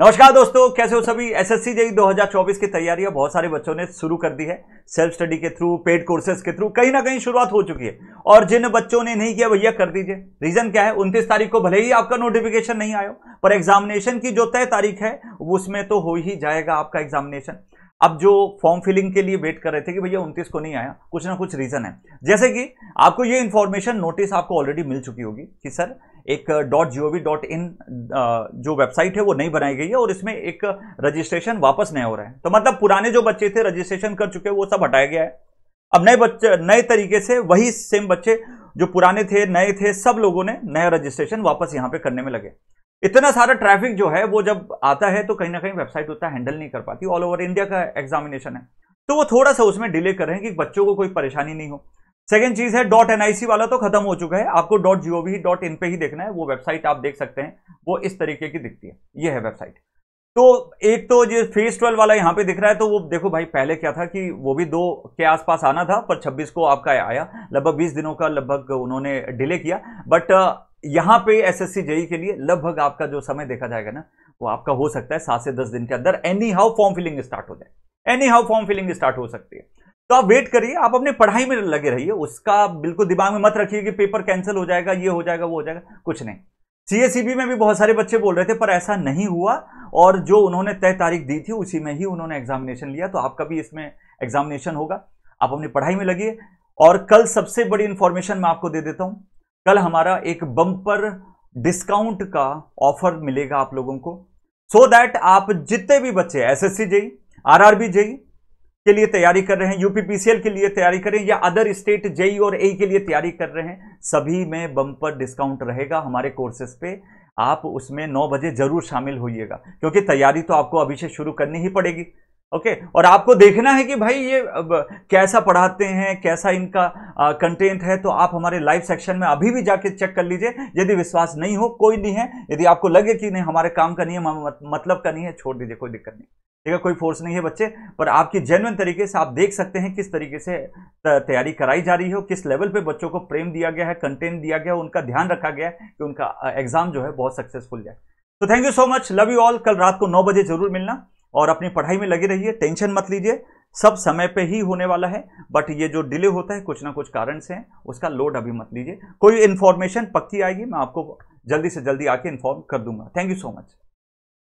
नमस्कार दोस्तों कैसे हो सभी एसएससी जेई 2024 की तैयारियां बहुत सारे बच्चों ने शुरू कर दी है सेल्फ स्टडी के थ्रू पेड कोर्सेज के थ्रू कहीं ना कहीं शुरुआत हो चुकी है और जिन बच्चों ने नहीं किया भैया कर दीजिए रीजन क्या है उनतीस तारीख को भले ही आपका नोटिफिकेशन नहीं आयो पर एग्जामिनेशन की जो तय तारीख है उसमें तो हो ही जाएगा आपका एग्जामिनेशन अब जो फॉर्म फिलिंग के लिए वेट कर रहे थे कि भैया उनतीस को नहीं आया कुछ ना कुछ रीज़न है जैसे कि आपको ये इंफॉर्मेशन नोटिस आपको ऑलरेडी मिल चुकी होगी कि सर एक डॉट जी जो वेबसाइट है वो नहीं बनाई गई है और इसमें एक रजिस्ट्रेशन वापस नहीं हो रहा है तो मतलब पुराने जो बच्चे थे रजिस्ट्रेशन कर चुके वो सब हटाया गया है अब नए बच्चे नए तरीके से वही सेम बच्चे जो पुराने थे नए थे सब लोगों ने नया रजिस्ट्रेशन वापस यहां पे करने में लगे इतना सारा ट्रैफिक जो है वो जब आता है तो कहीं ना कहीं वेबसाइट उतना हैंडल नहीं कर पाती ऑल ओवर इंडिया का एग्जामिनेशन है तो वो थोड़ा सा उसमें डिले करें कि बच्चों को कोई परेशानी नहीं हो सेकेंड चीज है डॉट एनआईसी वाला तो खत्म हो चुका है आपको dot G O V dot in पे ही देखना है वो वेबसाइट आप देख सकते हैं वो इस तरीके की दिखती है ये है वेबसाइट तो एक तो जो फेज ट्वेल्व वाला यहाँ पे दिख रहा है तो वो देखो भाई पहले क्या था कि वो भी दो के आसपास आना था पर 26 को आपका आया लगभग 20 दिनों का लगभग उन्होंने डिले किया बट यहां पे एसएससी जेई e के लिए लगभग आपका जो समय देखा जाएगा ना वो आपका हो सकता है सात से दस दिन के अंदर anyhow form filling start हो जाए anyhow form filling start हो सकती है तो आप वेट करिए आप अपने पढ़ाई में लगे रहिए उसका बिल्कुल दिमाग में मत रखिए कि पेपर कैंसिल हो जाएगा ये हो जाएगा वो हो जाएगा कुछ नहीं सीएसईबी e में भी बहुत सारे बच्चे बोल रहे थे पर ऐसा नहीं हुआ और जो उन्होंने तय तारीख दी थी उसी में ही उन्होंने एग्जामिनेशन लिया तो आपका भी इसमें एग्जामिनेशन होगा आप अपनी पढ़ाई में लगिए और कल सबसे बड़ी इंफॉर्मेशन मैं आपको दे देता हूं कल हमारा एक बम्पर डिस्काउंट का ऑफर मिलेगा आप लोगों को सो so दैट आप जितने भी बच्चे एसएससी जेई आरआरबी जेई के लिए तैयारी कर रहे हैं यूपीपीसीएल के लिए तैयारी कर रहे हैं या अदर स्टेट जेई और ए के लिए तैयारी कर रहे हैं सभी में बम्पर डिस्काउंट रहेगा हमारे कोर्सेज पे आप उसमें नौ बजे जरूर शामिल होइएगा क्योंकि तैयारी तो आपको अभी से शुरू करनी ही पड़ेगी ओके okay? और आपको देखना है कि भाई ये कैसा पढ़ाते हैं कैसा इनका कंटेंट है तो आप हमारे लाइव सेक्शन में अभी भी जाके चेक कर लीजिए यदि विश्वास नहीं हो कोई नहीं है यदि आपको लगे कि नहीं हमारे काम का नहीं है मतलब का नहीं है छोड़ दीजिए कोई दिक्कत नहीं ठीक है कोई फोर्स नहीं है बच्चे पर आपकी जेनुअन तरीके से आप देख सकते हैं किस तरीके से तैयारी कराई जा रही हो किस लेवल पर बच्चों को प्रेम दिया गया है कंटेंट दिया गया उनका ध्यान रखा गया है कि उनका एग्जाम जो है बहुत सक्सेसफुल जाए तो thank you so much love you all कल रात को नौ बजे जरूर मिलना और अपनी पढ़ाई में लगे रहिए टेंशन मत लीजिए सब समय पे ही होने वाला है बट ये जो डिले होता है कुछ ना कुछ कारण से है उसका लोड अभी मत लीजिए कोई इन्फॉर्मेशन पक्की आएगी मैं आपको जल्दी से जल्दी आके इन्फॉर्म कर दूंगा थैंक यू सो मच